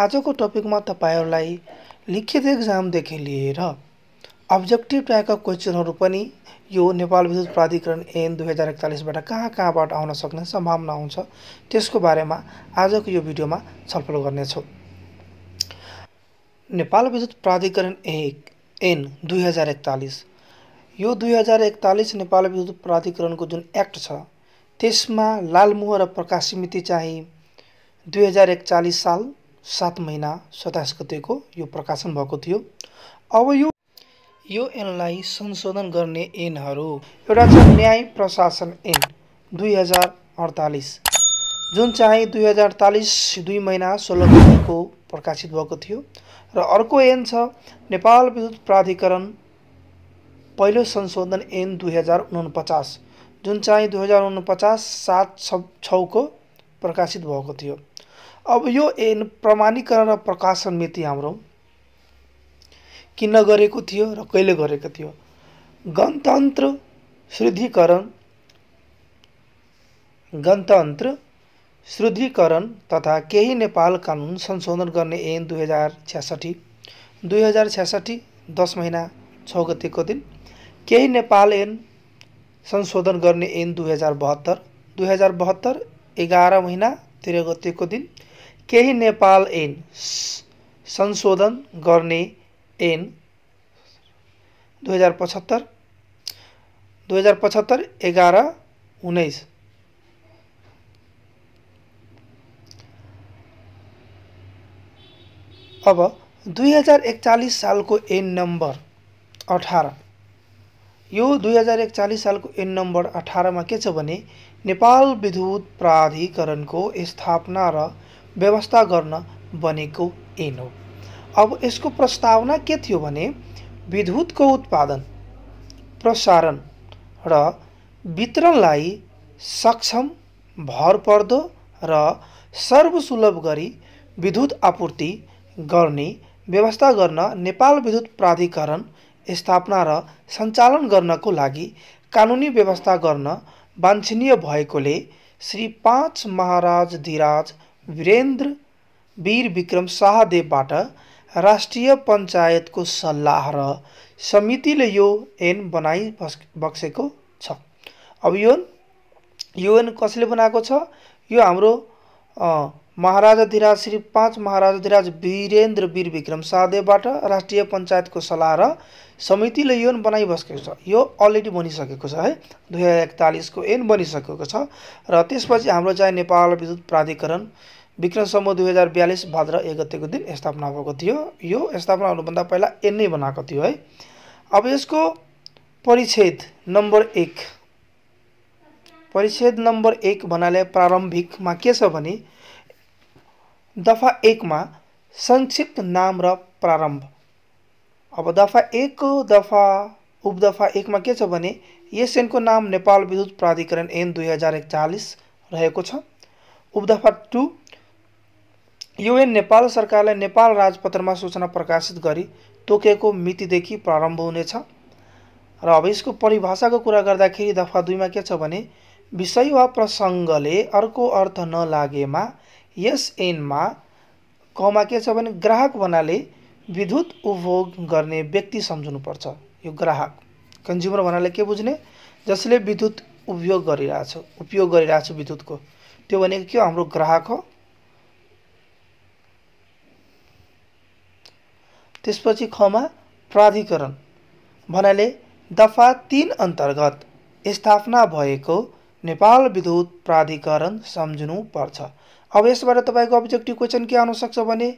आजको टपिकमा तपाईँहरूलाई लिखित एक्जामदेखि लिएर अब्जेक्टिभ टाइपका क्वेसनहरू पनि यो नेपाल विद्युत प्राधिकरण एन दुई हजार एकचालिसबाट कहाँ कहाँबाट आउन सक्ने सम्भावना हुन्छ त्यसको बारेमा आजको यो भिडियोमा छलफल गर्नेछौँ नेपाल विद्युत प्राधिकरण एक एन दुई हजार एकतालिस यो दुई हजार एकतालिस नेपाल विद्युत प्राधिकरणको जुन एक्ट छ त्यसमा लालमुह र प्रकाश समिति चाहिँ दुई हजार एकचालिस साल सात महिना सताइस गतेको यो प्रकाशन भएको थियो अब यो यो ऐनलाई संशोधन गर्ने ऐनहरू एउटा छ न्याय प्रशासन ऐन दुई हजार अडतालिस जुन चाहिँ दुई हजार चालिस दुई महिना सोह्र गतिको प्रकाशित भएको थियो र अर्को ऐन छ नेपाल विद्युत प्राधिकरण पहिलो संशोधन ऐन दुई हजार उनपचास जुन चाहिँ दुई हजार उनपचास सात छ छको प्रकाशित भएको थियो अब यो एन प्रमाणीकरण र प्रकाशन मिति हाम्रो किन गरेको थियो र कहिले गरेको थियो गणतन्त्र शुद्धिकरण गणतन्त्र शुद्धिकरण तथा केही नेपाल कानुन संशोधन गर्ने ऐन दुई हजार छ्यासठी दुई हजार छ्यासठी दस महिना छ गतिको दिन केही नेपाल एन संशोधन गर्ने ऐन दुई हजार बहत्तर दुई हजार बहत्तर एघार महिना तेह्र गतिको दिन केही नेपाल ऐन संशोधन करने ऐन दुई हजार पचहत्तर दुई हजार पचहत्तर एगार उन्नीस अब दुई हजार साल को एन नंबर अठारह यो दुई हजार एकचालिस सालको एन नम्बर अठारमा के छ भने नेपाल विद्युत प्राधिकरणको स्थापना र व्यवस्था गर्न बनेको ऐन हो अब यसको प्रस्तावना के थियो भने विद्युतको उत्पादन प्रसारण र वितरणलाई सक्षम भरपर्दो र सर्वसुलभ गरी विद्युत आपूर्ति गर्ने व्यवस्था गर्न नेपाल विद्युत प्राधिकरण स्थापना र सञ्चालन गर्नको लागि कानुनी व्यवस्था गर्न वाञ्छनीय भएकोले श्री पाँच महाराज धीराज वीरेन्द्र वीर विक्रम शाहदेवबाट राष्ट्रिय पञ्चायतको सल्लाह र समितिले यो एन बनाइ भक्सेको बक्सेको छ अब यो यो कसले बनाएको छ यो हाम्रो महाराजाधिराज श्री पाँच महाराजाधिराज वीरेन्द्र वीर विक्रम सादेबाट राष्ट्रिय पञ्चायतको सल्लाह र समितिले योन बनाइबसेको छ यो अलरेडी बनिसकेको छ है दुई हजार एकतालिसको एन बनिसकेको छ र त्यसपछि हाम्रो चाहिँ नेपाल विद्युत प्राधिकरण विक्रम समूह दुई हजार बयालिस भाद्र एक गतेको दिन स्थापना भएको थियो यो स्थापना हुनुभन्दा पहिला एन नै बनाएको थियो है अब यसको परिच्छेद नम्बर एक परिच्छेद नम्बर एक भन्नाले प्रारम्भिकमा के छ भने दफा एकमा संक्षिप्त नाम र प्रारम्भ अब दफा एकको दफा उपदफा एकमा के छ भने यस एसएनको नाम नेपाल विद्युत प्राधिकरण एन दुई हजार एकचालिस रहेको छ उपदफा टु युएन नेपाल सरकारले नेपाल राजपत्रमा सूचना प्रकाशित गरी तोकेको मितिदेखि प्रारम्भ हुनेछ र अब यसको परिभाषाको कुरा गर्दाखेरि दफा दुईमा के छ भने विषय वा प्रसङ्गले अर्को अर्थ नलागेमा यस ऐनमा कमा के छ भने ग्राहक भन्नाले विद्युत उपभोग गर्ने व्यक्ति सम्झनुपर्छ यो ग्राहक कन्ज्युमर भन्नाले के बुझ्ने जसले विद्युत उपयोग गरिरहेछ उपयोग गरिरहेछ विद्युतको त्यो भनेको के हाम्रो ग्राहक हो त्यसपछि खमा प्राधिकरण भन्नाले दफा तिन अन्तर्गत स्थापना भएको नेपाल विद्युत प्राधिकरण सम्झनु पर्छ अब यसबाट तपाईँको अब्जेक्टिभ क्वेसन के आउन सक्छ भने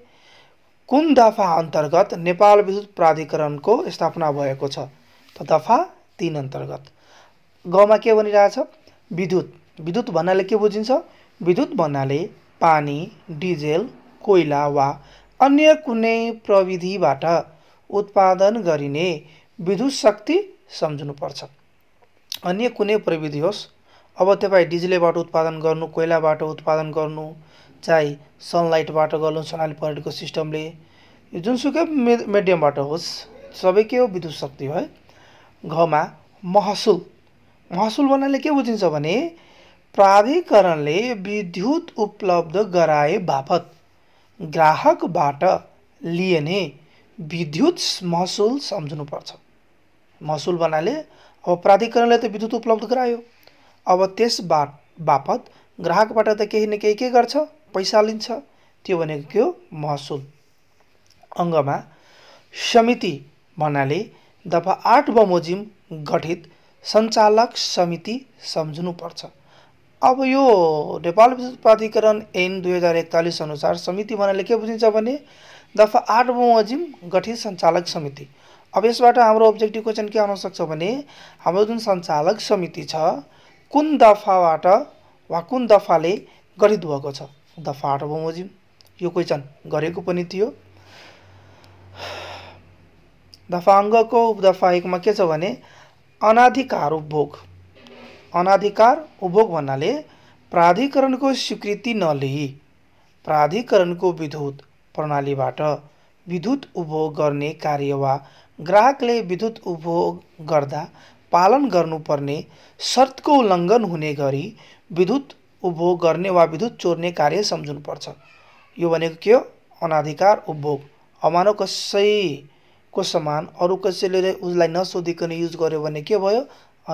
कुन दफा अन्तर्गत नेपाल विद्युत प्राधिकरणको स्थापना भएको छ त दफा तिन अन्तर्गत गाउँमा के भनिरहेछ विद्युत विद्युत भन्नाले के बुझिन्छ विद्युत भन्नाले पानी डिजेल कोइला वा अन्य कुनै प्रविधिबाट उत्पादन गरिने विद्युत शक्ति सम्झनुपर्छ अन्य कुनै प्रविधि होस् अब तपाईँ डिजलेबाट उत्पादन गर्नु कोइलाबाट उत्पादन गर्नु चाहे सनलाइटबाट गर्नु सोनाली पर्यटकको सिस्टमले यो जुनसुकै मे मिडियमबाट होस् सबै के हो विद्युत शक्ति है घमा महसुल महसुल भन्नाले के बुझिन्छ भने प्राधिकरणले विद्युत उपलब्ध गराए बापत ग्राहकबाट लिइने विद्युत महसुल सम्झनुपर्छ महसुल भन्नाले अब प्राधिकरणले त विद्युत उपलब्ध गरायो अब त्यस बा बापत ग्राहकबाट त केही न केही के गर्छ पैसा लिन्छ त्यो भनेको के हो महसुल अङ्गमा समिति भन्नाले दफा आठ बमोजिम गठित सञ्चालक समिति सम्झनुपर्छ अब यो नेपाल विद्युत प्राधिकरण ऐन दुई हजार एकतालिस अनुसार समिति भन्नाले के बुझिन्छ भने दफा आठ बमोजिम गठित सञ्चालक समिति अब यसबाट हाम्रो अब्जेक्टिभ क्वेसन के आउन सक्छ भने हाम्रो जुन सञ्चालक समिति छ कुन दफाबाट वा कुन दफाले गरित भएको छ दफाबाट बमोजिम यो क्वेसन गरेको पनि थियो दफा अङ्गको उपदफा एकमा के छ भने अनाधिकार उपभोग अनाधिकार उपभोग भन्नाले प्राधिकरणको स्वीकृति नलिई प्राधिकरणको विद्युत प्रणालीबाट विद्युत उपभोग गर्ने कार्य वा ग्राहकले विद्युत उपभोग गर्दा पालन गर्नुपर्ने शर्तको उल्लङ्घन हुने गरी विद्युत उपभोग गर्ने वा विद्युत चोर्ने कार्य सम्झनुपर्छ यो भनेको के हो अनाधिकार उपभोग अमानव कसैको सामान अरू कसैले उसलाई नसोधिकन युज गर्यो भने के भयो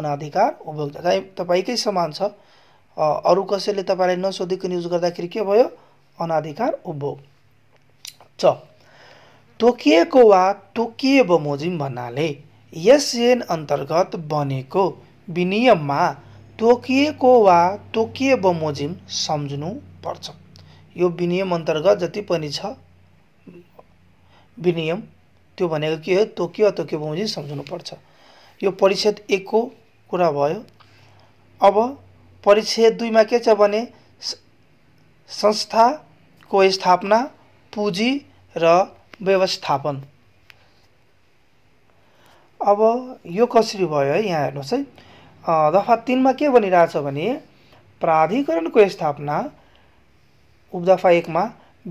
अनाधिकार उपभोग तपाईँकै समान छ अरू कसैले तपाईँलाई नसोधिकन युज गर्दाखेरि के भयो अनाधिकार उपभोग छ तोकिएको वा तोकिए बमोजिम भन्नाले यस ऐन अन्तर्गत बनेको विनियममा तोकिएको वा तोकिए बमोजिम सम्झनु पर्छ यो विनियम अन्तर्गत जति पनि छ विनियम त्यो भनेको के हो तोकियो वा तोकियो बमोजिम पर्छ यो परिच्छेद एकको कुरा भयो अब परिच्छेद दुईमा के छ भने संस्थाको स्थापना पुँजी र व्यवस्थापन अब यो कसरी भयो है यहाँ हेर्नुहोस् है दफा तिनमा के भनिरहेछ भने प्राधिकरणको स्थापना उपदफा एकमा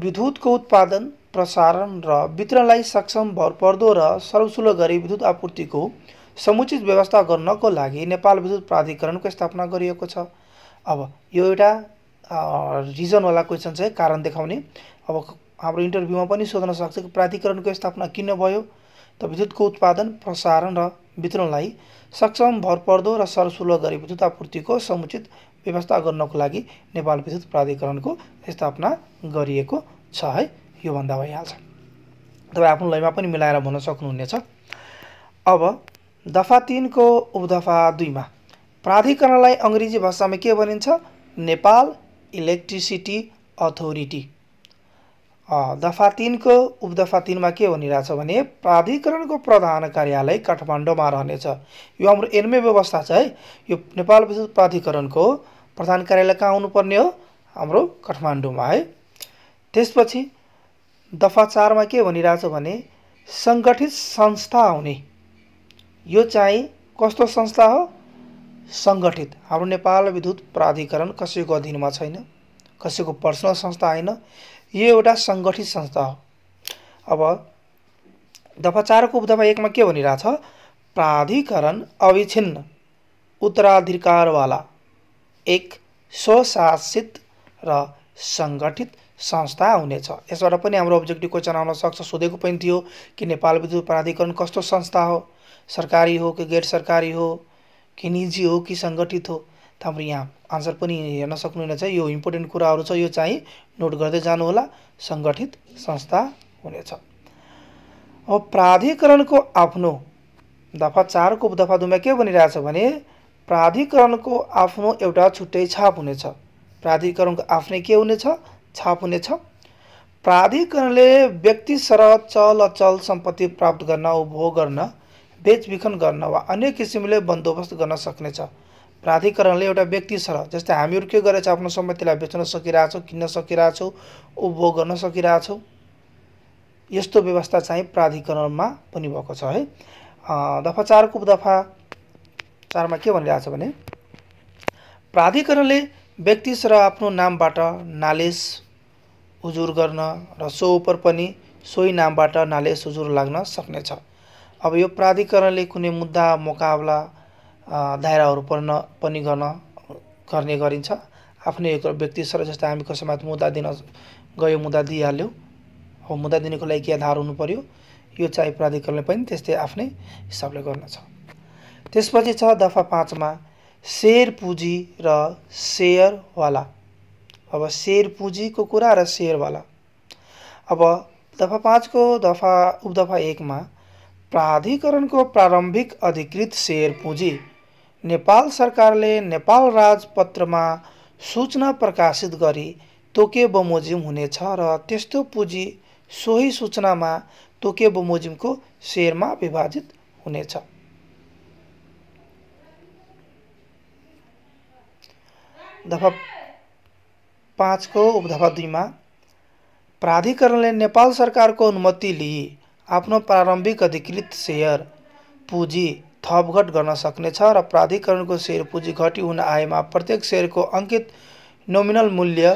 विद्युतको उत्पादन प्रसारण र वितरणलाई सक्षम भरपर्दो र सर्वसुलभ गरी विद्युत आपूर्तिको समुचित व्यवस्था गर्नको लागि नेपाल विद्युत प्राधिकरणको स्थापना गरिएको छ अब यो एउटा रिजनवाला क्वेसन चाहिँ कारण देखाउने अब हाम्रो इन्टरभ्यूमा पनि सोध्न सक्छ कि प्राधिकरणको स्थापना किन भयो त विद्युतको उत्पादन प्रसारण र वितरणलाई सक्षम भरपर्दो र सरसुलभ गरी विद्युत आपूर्तिको समुचित व्यवस्था गर्नको लागि नेपाल विद्युत प्राधिकरणको स्थापना गरिएको छ है यो भन्दा भइहाल्छ तपाईँ आफ्नो लयमा पनि मिलाएर भन्न सक्नुहुनेछ अब दफा तिनको उपदफा दुईमा प्राधिकरणलाई अङ्ग्रेजी भाषामा के भनिन्छ नेपाल इलेक्ट्रिसिटी अथोरिटी दफा तिनको उपदफा तिनमा के भनिरहेछ भने प्राधिकरणको प्रधान कार्यालय काठमाडौँमा रहनेछ यो हाम्रो एनमे व्यवस्था छ है यो नेपाल विद्युत प्राधिकरणको प्रधान कार्यालय कहाँ आउनुपर्ने हो हाम्रो काठमाडौँमा है त्यसपछि दफा चारमा के भनिरहेछ भने सङ्गठित संस्था आउने यो चाहिँ कस्तो संस्था हो सङ्गठित हाम्रो नेपाल विद्युत प्राधिकरण कसैको अधीनमा छैन कसैको पर्सनल संस्था होइन यो एउटा सङ्गठित संस्था हो अब दफा चारको उपदफा एकमा के भनिरहेछ प्राधिकरण अविछिन्न उत्तराधिकारवाला एक स्वशासित र सङ्गठित संस्था हुनेछ यसबाट पनि हाम्रो अब्जेक्टिभ क्वेसन आउन सक्छ सोधेको पनि थियो कि नेपाल विद्युत प्राधिकरण कस्तो संस्था हो सरकारी हो कि गैर सरकारी हो कि निजी हो कि सङ्गठित हो तपाईँ यहाँ आन्सर पनि हेर्न सक्नुहुनेछ यो इम्पोर्टेन्ट कुराहरू छ यो चाहिँ नोट गर्दै जानुहोला सङ्गठित संस्था हुनेछ अब प्राधिकरणको आफ्नो दफा चारको दफा दुईमा के बनिरहेछ भने प्राधिकरणको आफ्नो एउटा छुट्टै छाप हुनेछ प्राधिकरणको आफ्नै के हुनेछ छाप हुनेछ प्राधिकरणले व्यक्ति सरह चल अचल सम्पत्ति प्राप्त गर्न उपभोग गर्न बेचबिखन गर्न वा अन्य किसिमले बन्दोबस्त गर्न सक्नेछ प्राधिकरणले एउटा व्यक्ति छ जस्तै हामीहरू के गरेछ आफ्नो सम्पत्तिलाई बेच्न सकिरहेछौँ किन्न सकिरहेछौँ उपभोग गर्न सकिरहेछौँ यस्तो व्यवस्था चाहिँ प्राधिकरणमा पनि भएको छ है दफा चारको दफा चारमा के भनिरहेछ भने प्राधिकरणले व्यक्ति सर आफ्नो नामबाट नालेस उजुर गर्न र सो उपर पनि सोही नामबाट नालेस उजुर लाग्न सक्नेछ अब यो प्राधिकरणले कुनै मुद्दा मुकाबला दायराहरू पर्न पनि गर्न गर्ने गरिन्छ आफ्नै एक व्यक्ति सर जस्तै हामी कसैमा मुद्दा दिन गयो मुद्दा दिइहाल्यौँ हो मुद्दा दिनुको लागि के आधार हुनु पर्यो यो चाहिँ प्राधिकरणले पनि त्यस्तै आफ्नै हिसाबले गर्न छ त्यसपछि छ दफा पाँचमा सेयर पुँजी र सेयरवाला अब सेयर पुँजीको कुरा र सेयरवाला अब दफा पाँचको दफा उपदफा एकमा प्राधिकरणको प्रारम्भिक अधिकृत सेयर पुँजी नेपाल सरकारले नेपाल राजपत्रमा सूचना प्रकाशित गरी तोके बमोजिम हुनेछ र त्यस्तो पुँजी सोही सूचनामा तोके बमोजिमको सेयरमा विभाजित हुनेछ दफा पाँचको उपदफा दुईमा प्राधिकरणले नेपाल सरकारको अनुमति लिई आफ्नो प्रारम्भिक अधिकृत सेयर पुँजी थपघट गर्न सक्नेछ र प्राधिकरणको सेयर पुँजी घटी हुन आएमा प्रत्येक सेयरको अङ्कित नोमिनल मूल्य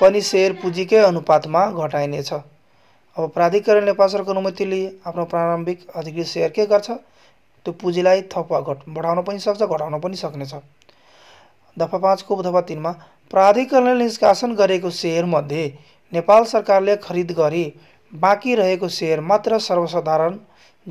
पनि सेयर पुँजीकै अनुपातमा घटाइनेछ अब प्राधिकरणले पासरको अनुमति लिए आफ्नो प्रारम्भिक अधिकृत सेयर के गर्छ त्यो पुँजीलाई थप घट बढाउन पनि सक्छ घटाउन पनि सक्नेछ दफा पाँचको दफा तिनमा प्राधिकरणले निष्कासन गरेको सेयरमध्ये नेपाल सरकारले खरिद गरी बाँकी रहेको सेयर मात्र सर्वसाधारण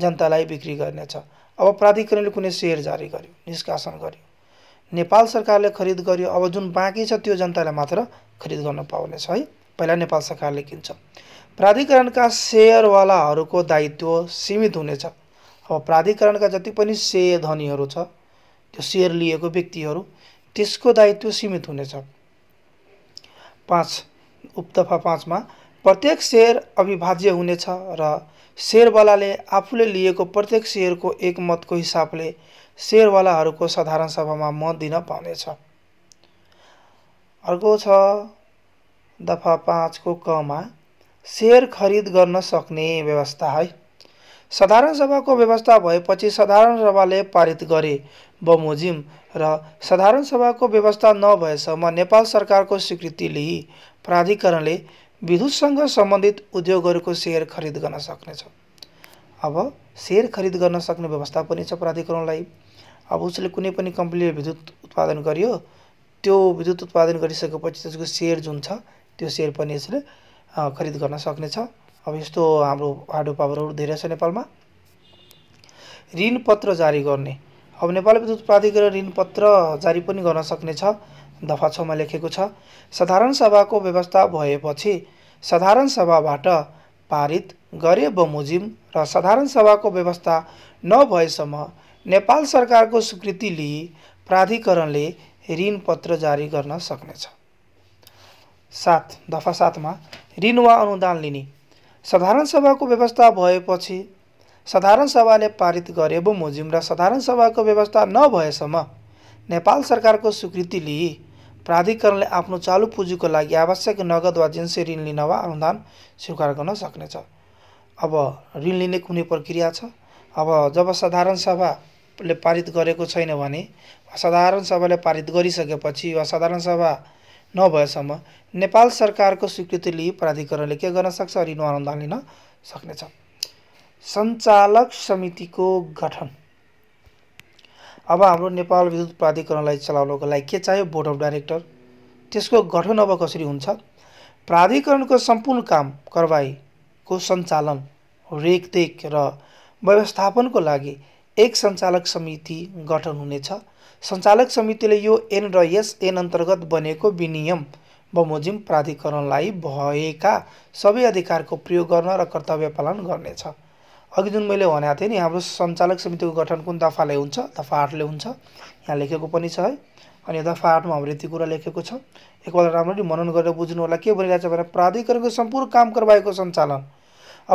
जनतालाई बिक्री गर्नेछ अब प्राधिकरणले कुनै सेयर जारी गर्यो निष्कासन गर्यो नेपाल सरकारले खरिद गर्यो अब जुन बाँकी छ त्यो जनताले मात्र खरिद गर्न पाउनेछ है पहिला नेपाल सरकारले किन्छ प्राधिकरणका सेयरवालाहरूको दायित्व सीमित हुनेछ अब प्राधिकरणका जति पनि सेय धनीहरू छ त्यो सेयर लिएको व्यक्तिहरू त्यसको दायित्व सीमित हुनेछ पाँच उपतफा पाँचमा प्रत्येक सेयर अविभाज्य हुनेछ र सेयरवालाले आफूले लिएको प्रत्येक सेयरको एक मतको हिसाबले सेयरवालाहरूको साधारण सभामा मत दिन पाउनेछ अर्को छ दफा पाँचको कमा सेयर खरिद गर्न सक्ने व्यवस्था है साधारण सभाको व्यवस्था भएपछि साधारण सभाले पारित गरे बमोजिम र साधारण सभाको व्यवस्था नभएसम्म नेपाल सरकारको स्वीकृति लिई प्राधिकरणले विद्युतसँग सम्बन्धित उद्योगहरूको सेयर खरिद गर्न सक्नेछ अब सेयर खरिद गर्न सक्ने व्यवस्था पनि छ प्राधिकरणलाई अब उसले कुनै पनि कम्पनीले विद्युत उत्पादन गरियो त्यो विद्युत उत्पादन गरिसकेपछि त्यसको सेयर जुन छ त्यो सेयर पनि यसले खरिद गर्न सक्नेछ अब यस्तो हाम्रो हार्डो पावरहरू धेरै छ नेपालमा ऋणपत्र जारी गर्ने अब नेपाल विद्युत प्राधिकरण ऋणपत्र जारी पनि गर्न सक्नेछ दफा छमा लेखेको छ साधारण सभाको व्यवस्था भएपछि साधारण सभाबाट पारित गरे बमोजिम र साधारण सभाको व्यवस्था नभएसम्म नेपाल सरकारको स्वीकृति लिई प्राधिकरणले ऋण पत्र जारी गर्न सक्नेछ सात दफा सातमा ऋण वा अनुदान लिने साधारण सभाको व्यवस्था भएपछि साधारण सभाले पारित गरे बमोजिम र साधारण सभाको व्यवस्था नभएसम्म नेपाल सरकारको स्वीकृति लिई प्राधिकरणले आफ्नो चालु पुँजीको लागि आवश्यक नगद वा जिन्सी ऋण लिन वा अनुदान स्वीकार गर्न सक्नेछ अब ऋण लिने कुनै प्रक्रिया छ अब जब साधारण सभाले पारित गरेको छैन भने साधारण सभाले पारित गरिसकेपछि वा साधारण सभा नभएसम्म नेपाल सरकारको स्वीकृति लिई प्राधिकरणले के गर्न सक्छ ऋण अनुदान लिन सक्नेछ सञ्चालक समितिको गठन अब हाम्रो नेपाल विद्युत प्राधिकरणलाई चलाउनको लागि के चाहियो बोर्ड अफ डाइरेक्टर त्यसको गठन अब कसरी हुन्छ प्राधिकरणको सम्पूर्ण काम कारवाहीको सञ्चालन रेखदेख र व्यवस्थापनको लागि एक सञ्चालक समिति गठन हुनेछ सञ्चालक समितिले यो एन र यस एन अन्तर्गत बनेको विनियम बमोजिम प्राधिकरणलाई भएका सबै अधिकारको प्रयोग गर्न र कर्तव्य पालन गर्नेछ अघि जुन मैले भनेको थिएँ नि हाम्रो सञ्चालक समितिको गठन कुन दफाले हुन्छ दफा आठले हुन्छ यहाँ लेखेको पनि छ है अनि दफा आठमा हाम्रो यति कुरा लेखेको छ एकपल्ट राम्ररी मनन गरेर बुझ्नु होला के भनिरहेको छ भने प्राधिकरणको सम्पूर्ण काम कारबाहीको सञ्चालन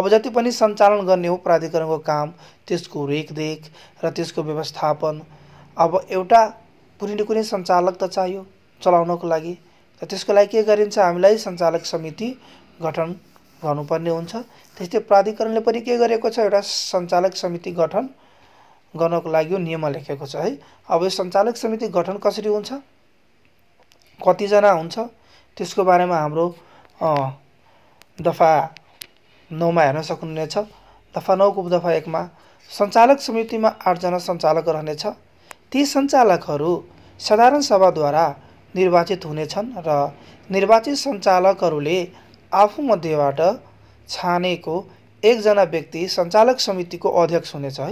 अब जति पनि सञ्चालन गर्ने हो प्राधिकरणको काम त्यसको रेखदेख र त्यसको व्यवस्थापन अब एउटा कुनै न कुनै सञ्चालक त चाहियो चलाउनको लागि र त्यसको लागि के गरिन्छ हामीलाई सञ्चालक समिति गठन गर्नुपर्ने हुन्छ त्यस्तै प्राधिकरणले पनि के गरेको छ एउटा सञ्चालक समिति गठन गर्नको लागि नियम लेखेको छ है अब यो सञ्चालक समिति गठन कसरी हुन्छ कतिजना हुन्छ त्यसको बारेमा हाम्रो दफा नौमा हेर्न सक्नुहुनेछ दफा नौको दफा एकमा सञ्चालक समितिमा आठजना सञ्चालक रहनेछ ती सञ्चालकहरू साधारण सभाद्वारा निर्वाचित हुनेछन् र निर्वाचित सञ्चालकहरूले आफूमध्येबाट छानेको एकजना व्यक्ति सञ्चालक समितिको अध्यक्ष हुनेछ है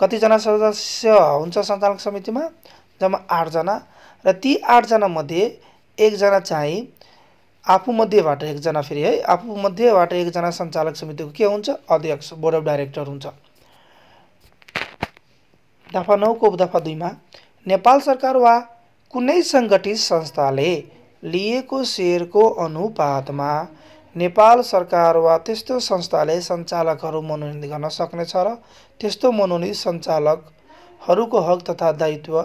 कतिजना सदस्य हुन्छ सञ्चालक समितिमा जम्मा आठजना र ती आठजनामध्ये एकजना चाहिँ आफूमध्येबाट एकजना फेरि है आफूमध्येबाट एकजना सञ्चालक समितिको के हुन्छ अध्यक्ष बोर्ड अफ डाइरेक्टर हुन्छ दफा नौको दफा दुईमा नेपाल सरकार वा कुनै सङ्गठित संस्थाले लिएको सेयरको अनुपातमा नेपाल सरकार वा त्यस्तो संस्थाले सञ्चालकहरू मनोनित गर्न सक्नेछ र त्यस्तो मनोनित सञ्चालकहरूको हक तथा दायित्व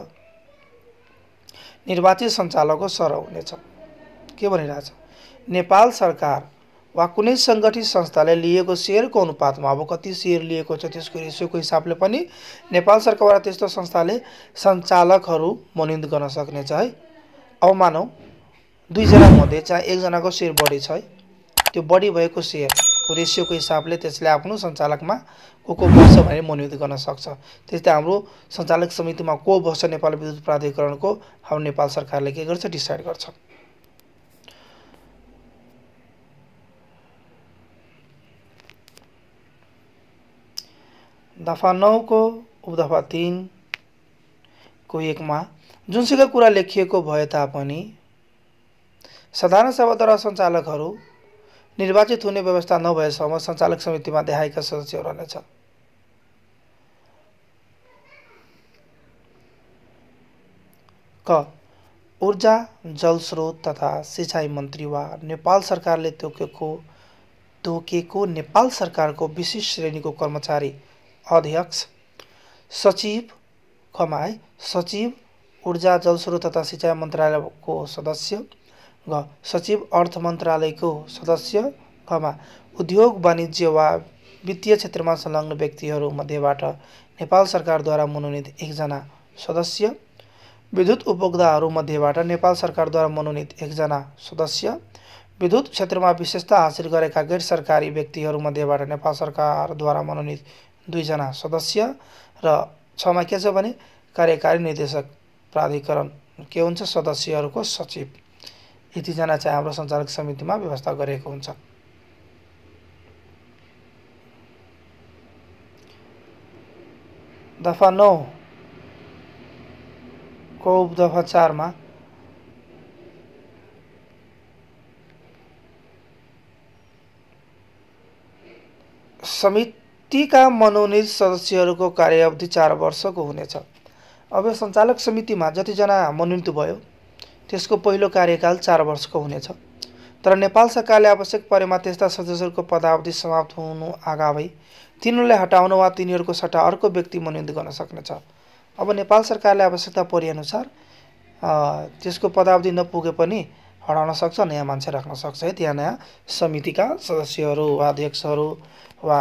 निर्वाचित सञ्चालकको सर हुनेछ के भनिरहेछ नेपाल सरकार वा कुनै सङ्गठित संस्थाले लिएको सेयरको अनुपातमा अब कति सेयर लिएको छ त्यसको रेसियोको हिसाबले पनि नेपाल सरकार वा त्यस्तो संस्थाले सञ्चालकहरू मनोनित गर्न सक्नेछ है अब मानौ दुईजना मध्ये चाहे एकजनाको सेयर बढी छ है त्यो बढी भएको सेयरको रेसियोको हिसाबले त्यसले आफ्नो सञ्चालकमा को को बस्छ भनेर मनोनित गर्न सक्छ त्यस्तै हाम्रो सञ्चालक समितिमा को बस्छ नेपाल विद्युत प्राधिकरणको हाम्रो नेपाल सरकारले के गर्छ डिसाइड गर्छ दफा नौको उपदफा तिनको एकमा जुनसुकै कुरा लेखिएको भए तापनि साधारण सभाद्वारा सञ्चालकहरू निर्वाचित हुने व्यवस्था नभएसम्म सञ्चालक समितिमा देखाएका सदस्यहरू रहनेछन् क ऊर्जा जलस्रोत तथा सिँचाइ मन्त्री वा नेपाल सरकारले तोकेको तोकेको नेपाल सरकारको विशेष श्रेणीको कर्मचारी अध्यक्ष सचिव कमाए सचिव ऊर्जा जलस्रोत तथा सिँचाइ मन्त्रालयको सदस्य ग सचिव अर्थ मन्त्रालयको सदस्य घमा उद्योग वाणिज्य वा वित्तीय क्षेत्रमा संलग्न व्यक्तिहरूमध्येबाट नेपाल सरकारद्वारा मनोनित एकजना सदस्य विद्युत उपभोक्ताहरूमध्येबाट नेपाल सरकारद्वारा मनोनित एकजना सदस्य विद्युत क्षेत्रमा विशेषता हासिल गरेका गैर सरकारी व्यक्तिहरूमध्येबाट नेपाल सरकारद्वारा मनोनित दुईजना सदस्य र छमा के छ भने कार्यकारी निर्देशक प्राधिकरण के हुन्छ सदस्यहरूको सचिव यतिजना चाहिँ हाम्रो सञ्चालक समितिमा व्यवस्था गरिएको हुन्छ दफा नौ को उपदफा चारमा समितिका मनोनित सदस्यहरूको कार्य अवधि चार वर्षको हुनेछ अब सञ्चालक समितिमा जतिजना मनोनित भयो त्यसको पहिलो कार्यकाल चार वर्षको हुनेछ तर नेपाल सरकारले आवश्यक परेमा त्यस्ता सदस्यहरूको पदावधि समाप्त हुनु आगावै तिनीहरूलाई हटाउन वा तिनीहरूको सट्टा अर्को व्यक्ति मनोनित गर्न सक्नेछ अब नेपाल सरकारले आवश्यकता परेअनुसार त्यसको पदावधि नपुगे पनि हटाउन सक्छ नयाँ मान्छे राख्न सक्छ है त्यहाँ नयाँ समितिका सदस्यहरू वा अध्यक्षहरू वा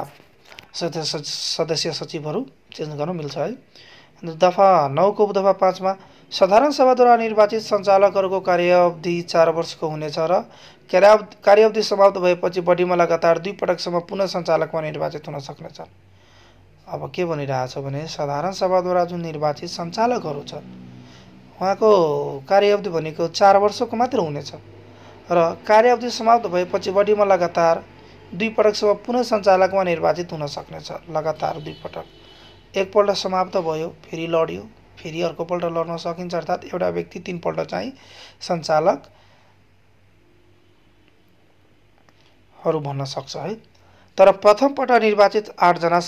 सदस्य सचिवहरू चेन्ज गर्न मिल्छ है दफा नौको दफा पाँचमा साधारण सभाद्वारा निर्वाचित सञ्चालकहरूको कार्यावधि चार वर्षको हुनेछ र कार्या कार्यावधि समाप्त भएपछि बढीमा लगातार दुई पटकसम्म पुनः सञ्चालकमा निर्वाचित हुन सक्नेछन् अब के भनिरहेछ भने साधारण सभाद्वारा जुन निर्वाचित सञ्चालकहरू छन् उहाँको कार्यावधि भनेको चार वर्षको मात्र हुनेछ र कार्यावधि समाप्त भएपछि बढीमा लगातार दुई पटकसम्म पुनः सञ्चालकमा निर्वाचित हुन सक्नेछ लगातार दुई पटक एकपल्ट समाप्त भयो फेरि लड्यो फेरि अर्कोपल्ट लड्न सकिन्छ अर्थात् एउटा व्यक्ति तिनपल्ट चाहिँ सञ्चालकहरू भन्न सक्छ है तर प्रथमपल्ट निर्वाचित आठजना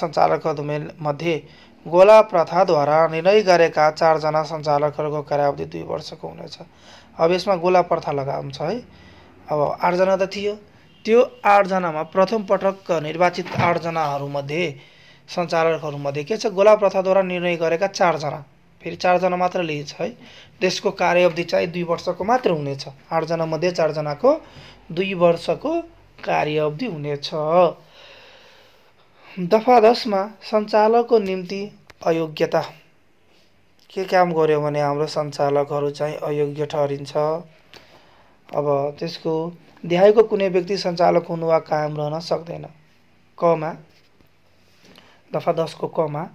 मध्ये गोला प्रथाद्वारा निर्णय गरेका चारजना सञ्चालकहरूको कार्यावधि दुई वर्षको हुनेछ अब यसमा गोला प्रथा लगाउँछ है अब आठजना त थियो त्यो आठजनामा प्रथम पटक निर्वाचित आठजनाहरूमध्ये सञ्चालकहरूमध्ये के छ गोला प्रथाद्वारा निर्णय गरेका चारजना फेरि चारजना मात्र लिन्छ है त्यसको कार्यावधि चाहिँ दुई वर्षको मात्र हुनेछ आठजना मध्ये चारजनाको दुई वर्षको कार्यावधि हुनेछ दफा दसमा सञ्चालकको निम्ति अयोग्यता के काम गर्यो भने हाम्रो सञ्चालकहरू चाहिँ अयोग्य ठहरिन्छ अब त्यसको देहाईको कुनै व्यक्ति सञ्चालक हुनु वा कायम रहन सक्दैन कमा दफा दसको कमा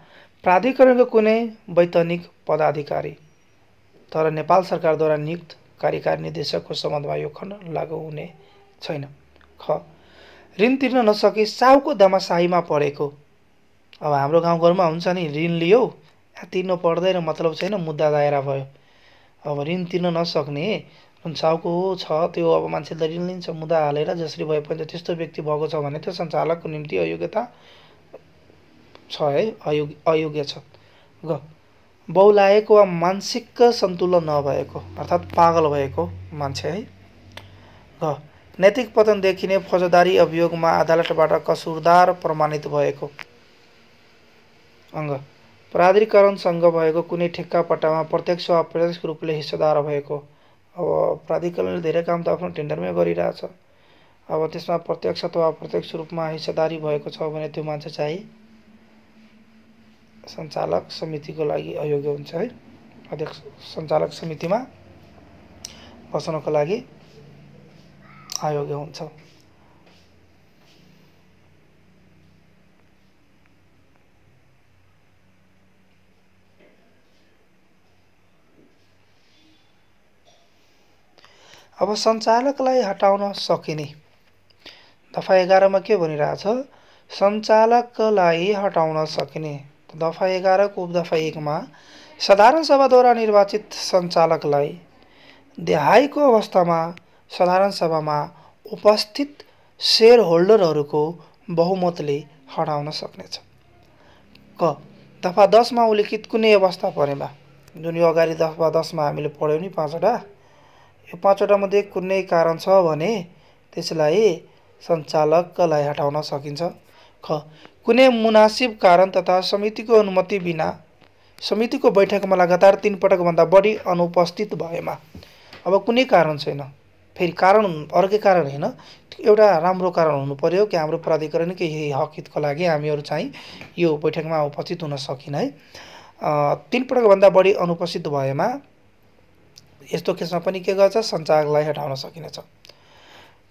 प्राधिकरणको कुनै वैतनिक पदाधिकारी तर नेपाल सरकारद्वारा नियुक्त कार्यकारी निर्देशकको सम्बन्धमा यो खण्ड लागु हुने छैन ख ऋण तिर्न नसके साउको दमाशाहीमा परेको अब हाम्रो गाउँघरमा हुन्छ नि ऋण लियो या तिर्नु पर्दैन मतलब छैन मुद्दा दायरा भयो अब ऋण तिर्न नसक्ने साहुको छ त्यो अब मान्छेले ऋण लिन्छ मुद्दा हालेर जसरी भए पनि त्यस्तो व्यक्ति भएको छ भने त्यो सञ्चालकको निम्ति अयोग्यता छ है अयोग्य अयोग्य छ ग बहुलाएको वा मानसिक सन्तुलन नभएको अर्थात् पागल भएको मान्छे है ग नैतिक पतन देखिने फौजदारी अभियोगमा अदालतबाट कसुरदार प्रमाणित भएको अङ्ग प्राधिकरणसँग भएको कुनै ठेक्कापट्टामा प्रत्यक्ष वा अप्रत्यक्ष रूपले हिस्सेदार भएको अब प्राधिकरणले धेरै काम त आफ्नो टेन्डरमै गरिरहेछ अब त्यसमा प्रत्यक्ष अथवा अप्रत्यक्ष रूपमा हिस्सेदारी भएको छ भने त्यो मान्छे चाहिँ सञ्चालक समितिको लागि अयोग्य हुन्छ है अध्यक्ष सञ्चालक समितिमा बस्नको लागि अयोग्य हुन्छ अब सञ्चालकलाई हटाउन सकिने दफा एघारमा के भनिरहेछ सञ्चालकलाई हटाउन सकिने दफा एघारको उपदफा एकमा साधारण सभाद्वारा निर्वाचित सञ्चालकलाई देहाईको अवस्थामा साधारण सभामा उपस्थित सेयर होल्डरहरूको बहुमतले हटाउन सक्नेछ क दफा दसमा उल्लेखित कुनै अवस्था परेमा जुन यो अगाडि दफा दसमा हामीले पढ्यौँ नि पाँचवटा यो मध्ये कुनै कारण छ भने त्यसलाई सञ्चालकलाई हटाउन सकिन्छ ख कुनै मुनासिब कारण तथा समितिको अनुमति बिना समितिको बैठकमा लगातार तिन पटकभन्दा बढी अनुपस्थित भएमा अब कुनै कारण छैन फेरि कारण अर्कै कारण होइन एउटा राम्रो कारण हुनु पऱ्यो कि हाम्रो प्राधिकरणकै यही हकितको लागि हामीहरू चाहिँ यो बैठकमा उपस्थित हुन सकिन है तिन पटकभन्दा बढी अनुपस्थित भएमा यस्तो केसमा पनि के गर्छ सञ्चालकलाई हटाउन सकिनेछ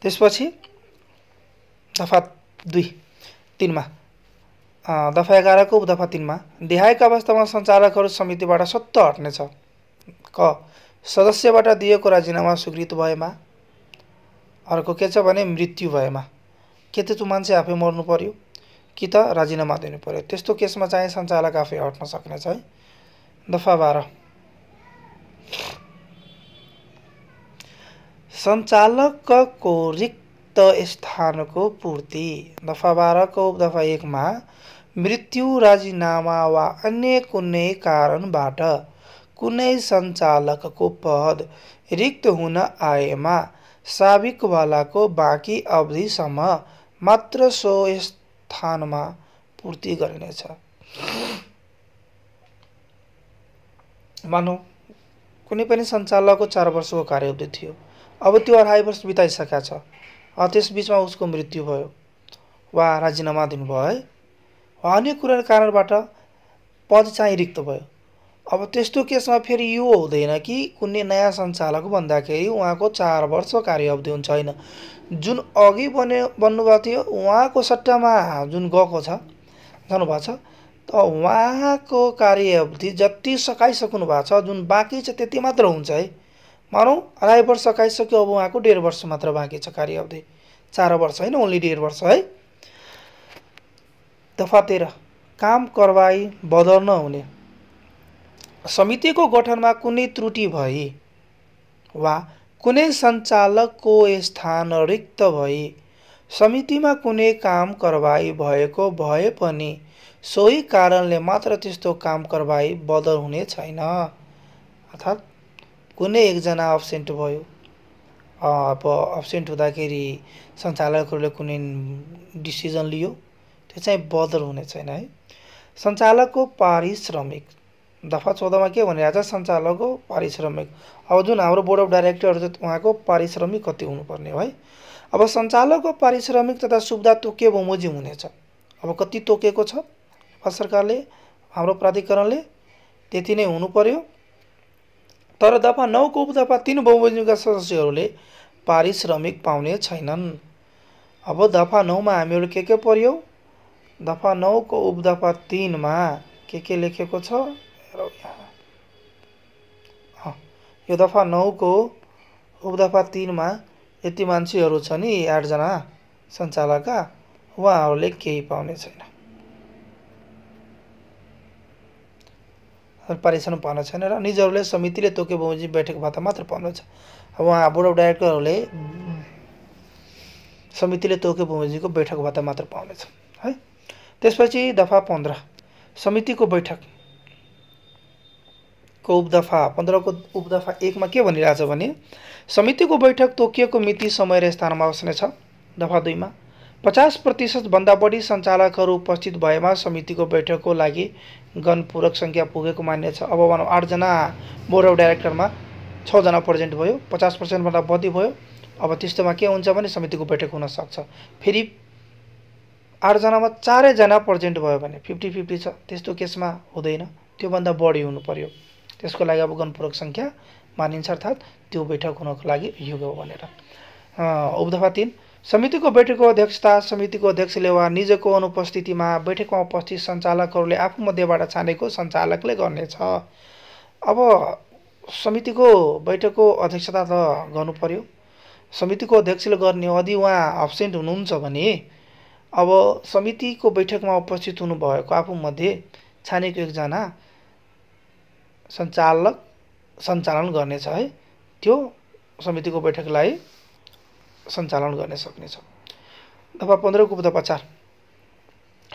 त्यसपछि दफा दुई तिनमा दफा एघारको उपदफा तिनमा देहायका अवस्थामा सञ्चालकहरू समितिबाट सत्त हट्नेछ क सदस्यबाट दिएको राजीनामा स्वीकृत भएमा अर्को के छ भने मृत्यु भएमा के त त्यो मान्छे आफै मर्नु पर्यो कि त राजीनामा दिनु पर्यो त्यस्तो केसमा चाहिँ सञ्चालक आफै हट्न सक्नेछ है दफा बाह्र सञ्चालकको रिक्त स्थानको पूर्ति दफा बाह्रको दफा एकमा मृत्यु राजीनामा वा अन्य कुनै कारणबाट कुनै सञ्चालकको पद रिक्त हुन आएमा साबिकवालाको बाँकी अवधिसम्म मात्र सो स्थानमा पूर्ति गरिनेछ मानौँ कुनै पनि सञ्चालकको चार वर्षको कार्यवधि थियो अब त्यो अढाई वर्ष बिताइसकेका छ त्यसबिचमा उसको मृत्यु भयो वा राजीनामा दिनुभयो है अन्य कुराको कारणबाट पद चाहिँ रिक्त भयो अब त्यस्तो केसमा फेरि यो हुँदैन कि कुनै नयाँ सञ्चालक भन्दाखेरि उहाँको चार वर्ष कार्य अवधि हुन्छ होइन जुन अघि बने बन्नुभएको थियो उहाँको सट्टामा जुन गएको छ जानुभएको छ त उहाँको कार्य अवधि जति सकाइसक्नु भएको छ जुन बाँकी छ त्यति मात्र हुन्छ है मानौँ अढाई वर्ष सकाइसक्यो अब उहाँको डेढ वर्ष मात्र बाँकी छ कार्य अवधि चार वर्ष होइन ओन्ली डेढ वर्ष है दफा तेह्र काम कारवाही बदल नहुने समितिको गठनमा कुनै त्रुटि भए वा कुनै सञ्चालकको स्थान रिक्त भए समितिमा कुनै काम कारवाही भएको भए पनि सोही कारणले मात्र त्यस्तो काम कारवाही बदल हुने छैन अर्थात् कुनै एकजना अब्सेन्ट भयो अब अब्सेन्ट हुँदाखेरि सञ्चालकहरूले कुनै डिसिजन लियो त्यो चाहिँ बदर हुने छैन है सञ्चालकको पारिश्रमिक दफा चौधमा के भनिरहेको छ सञ्चालकको पारिश्रमिक अब जुन हाम्रो बोर्ड अफ डाइरेक्टरहरू छ उहाँको पारिश्रमिक कति हुनुपर्ने हो है अब सञ्चालकको पारिश्रमिक तथा सुविधा तोके बमोजिम हुनेछ अब कति तोकेको छ नेपाल सरकारले हाम्रो प्राधिकरणले त्यति नै हुनु पर्यो तर दफा नौको उपदफा तिन बमोजिमका सदस्यहरूले पारिश्रमिक पाउने छैनन् अब दफा नौमा हामीहरू के के पर्यो दफा नौको उपदफा तिनमा के के लेखेको छ यो दफा नौको उपदफा तिनमा यति मान्छेहरू छन् नि आठजना सञ्चालकका उहाँहरूले केही पाउने छैन पारिश्रमिक पाउने छैन र निजहरूले समितिले तोके बमोजिम बैठक भत्ता मात्र पाउनेछ उहाँ बोर्ड अफ डाइरेक्टरहरूले समितिले तोके बमोजिमको बैठक भत्ता मात्र पाउनेछ त्यसपछि दफा पन्ध्र समितिको बैठक को उपदफा पन्ध्रको उपदफा एकमा के भनिरहेछ भने समितिको बैठक तोकिएको मिति समय र स्थानमा बस्नेछ दफा दुईमा पचास प्रतिशतभन्दा बढी सञ्चालकहरू उपस्थित भएमा समितिको बैठकको लागि गणपूरक सङ्ख्या पुगेको मान्यछ अब भनौँ आठजना बोर्ड अफ डाइरेक्टरमा छजना प्रेजेन्ट भयो पचास पर्सेन्टभन्दा बढी भयो अब त्यस्तोमा के हुन्छ भने समितिको बैठक हुनसक्छ फेरि आठजनामा चारैजना प्रेजेन्ट भयो भने फिफ्टी फिफ्टी छ त्यस्तो केसमा हुँदैन त्योभन्दा बढी हुनु पऱ्यो त्यसको लागि अब गणपूरक सङ्ख्या मानिन्छ अर्थात् त्यो बैठक हुनको लागि योग्य हो भनेर उपदफा तिन समितिको बैठकको अध्यक्षता समितिको अध्यक्षले वा निजको अनुपस्थितिमा बैठकमा उपस्थित सञ्चालकहरूले आफू मध्येबाट छानेको सञ्चालकले गर्नेछ अब समितिको बैठकको अध्यक्षता त गर्नु पऱ्यो समितिको अध्यक्षले गर्ने यदि उहाँ अब्सेन्ट हुनुहुन्छ भने अब समितिको बैठकमा उपस्थित हुनुभएको आफूमध्ये छानेको एकजना सञ्चालक सञ्चालन गर्नेछ है त्यो समितिको बैठकलाई सञ्चालन गर्न सक्नेछ दफा पन्ध्रको दफा चार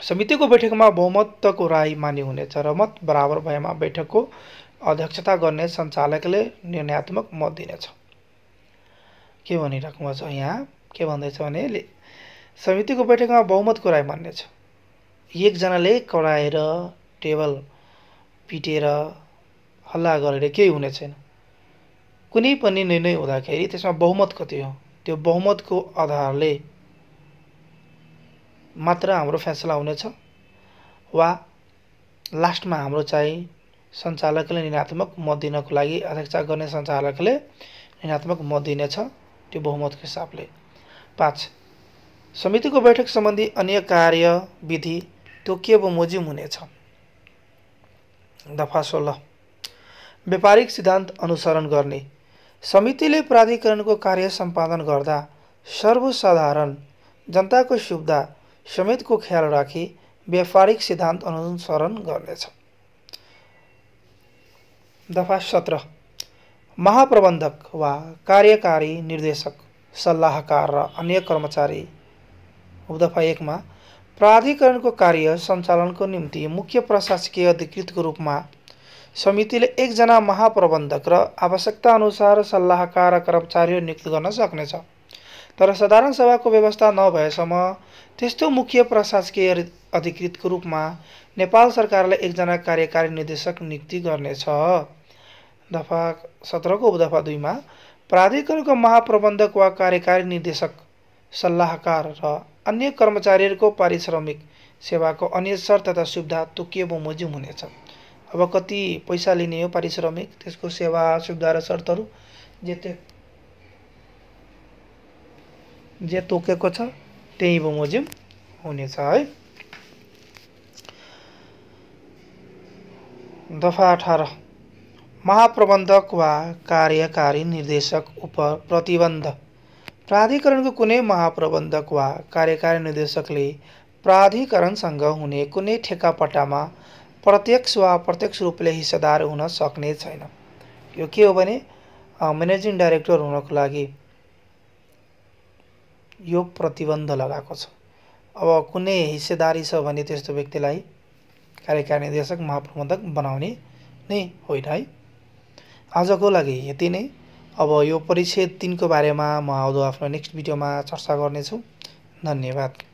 समितिको बैठकमा बहुमतको राय मान्य हुनेछ र मत बराबर भएमा बैठकको अध्यक्षता गर्ने सञ्चालकले निर्णयात्मक मत दिनेछ के भनिराख्नु छ यहाँ के भन्दैछ भने समितिको बैठकमा बहुमतको राय मान्नेछ एकजनाले कराएर टेबल पिटेर हल्ला गरेर केही हुने छैन कुनै पनि निर्णय हुँदाखेरि त्यसमा बहुमत कति हो त्यो बहुमतको आधारले मात्र हाम्रो फैसला हुनेछ वा लास्टमा हाम्रो चाहिँ सञ्चालकले ऋणात्मक मत दिनको लागि अध्यक्ष गर्ने सञ्चालकले ऋणात्मक मत दिनेछ त्यो बहुमतको हिसाबले पाँच समितिको बैठक सम्बन्धी अन्य कार्यविधि तोकिए बमोजिम हुनेछ दफा सोह्र व्यापारिक सिद्धान्त अनुसरण गर्ने समितिले प्राधिकरणको कार्य सम्पादन गर्दा सर्वसाधारण जनताको सुविधा समेतको ख्याल राखी व्यापारिक सिद्धान्त अनुसरण गर्नेछ दफा सत्र महाप्रबन्धक वा कार्यकारी निर्देशक सल्लाहकार र अन्य कर्मचारी उपदफा एकमा प्राधिकरणको कार्य सञ्चालनको निम्ति मुख्य प्रशासकीय अधिकृतको रूपमा समितिले एकजना महाप्रबन्धक र आवश्यकता अनुसार सल्लाहकार कर्मचारी नियुक्त गर्न सक्नेछ तर साधारण सभाको व्यवस्था नभएसम्म त्यस्तो मुख्य प्रशासकीय अधिकृतको रूपमा नेपाल सरकारले एकजना कार्यकारी निर्देशक नियुक्ति गर्नेछ दफा सत्रको उपदफा दुईमा प्राधिकरणको महाप्रबन्धक वा कार्यकारी निर्देशक सल्लाहकार र अन्य कर्मचारीहरूको पारिश्रमिक सेवाको अन्य शर्त तथा सुविधा तोकिएको बमोजिम हुनेछ अब कति पैसा लिने हो पारिश्रमिक त्यसको सेवा सुविधा र शर्तहरू जे त्यो जे तोकेको छ त्यही बमोजिम हुनेछ है दफा अठार महाप्रबन्धक वा कार्यकारी निर्देशक उप प्रतिबन्ध प्राधिकरणको कुनै महाप्रबन्धक वा कार्यकारी निर्देशकले प्राधिकरणसँग हुने कुनै ठेकापट्टामा प्रत्यक्ष वा अप्रत्यक्ष रूपले हिस्सादार हुन सक्ने छैन यो के हो भने म्यानेजिङ डाइरेक्टर हुनको लागि यो प्रतिबन्ध लगाएको छ अब कुनै हिस्सेदारी छ भने त्यस्तो व्यक्तिलाई कार्यकारी निर्देशक महाप्रबन्धक बनाउने नै होइन है आजको लागि यति नै अब यो परिच्छेद तिनको बारेमा म आउँदो आफ्नो नेक्स्ट भिडियोमा चर्चा गर्नेछु धन्यवाद